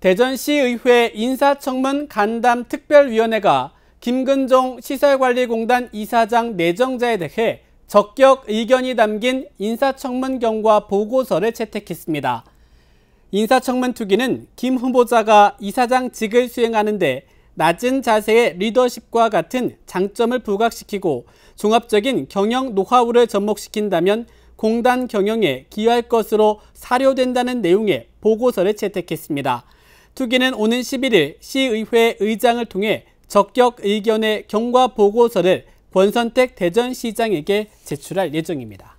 대전시의회 인사청문 간담 특별위원회가 김근종 시설관리공단 이사장 내정자에 대해 적격 의견이 담긴 인사청문 경과 보고서를 채택했습니다. 인사청문 투기는 김 후보자가 이사장 직을 수행하는데 낮은 자세의 리더십과 같은 장점을 부각시키고 종합적인 경영 노하우를 접목시킨다면 공단 경영에 기여할 것으로 사료된다는 내용의 보고서를 채택했습니다. 투기는 오는 11일 시의회 의장을 통해 적격 의견의 경과 보고서를 권선택 대전시장에게 제출할 예정입니다.